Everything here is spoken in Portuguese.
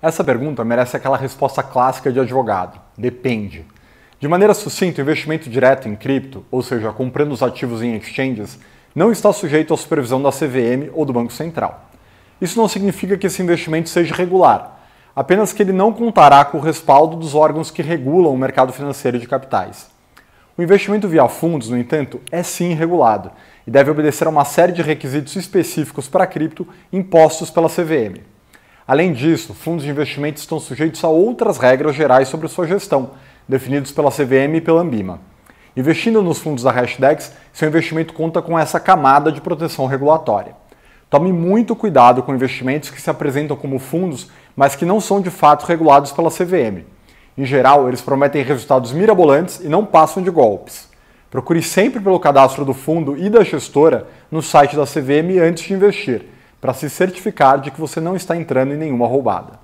Essa pergunta merece aquela resposta clássica de advogado: depende. De maneira sucinta, o investimento direto em cripto, ou seja, comprando os ativos em exchanges, não está sujeito à supervisão da CVM ou do Banco Central. Isso não significa que esse investimento seja regular, apenas que ele não contará com o respaldo dos órgãos que regulam o mercado financeiro de capitais. O investimento via fundos, no entanto, é sim regulado e deve obedecer a uma série de requisitos específicos para cripto impostos pela CVM. Além disso, fundos de investimento estão sujeitos a outras regras gerais sobre sua gestão, definidos pela CVM e pela Ambima. Investindo nos fundos da Hashdex, seu investimento conta com essa camada de proteção regulatória. Tome muito cuidado com investimentos que se apresentam como fundos, mas que não são de fato regulados pela CVM. Em geral, eles prometem resultados mirabolantes e não passam de golpes. Procure sempre pelo cadastro do fundo e da gestora no site da CVM antes de investir para se certificar de que você não está entrando em nenhuma roubada.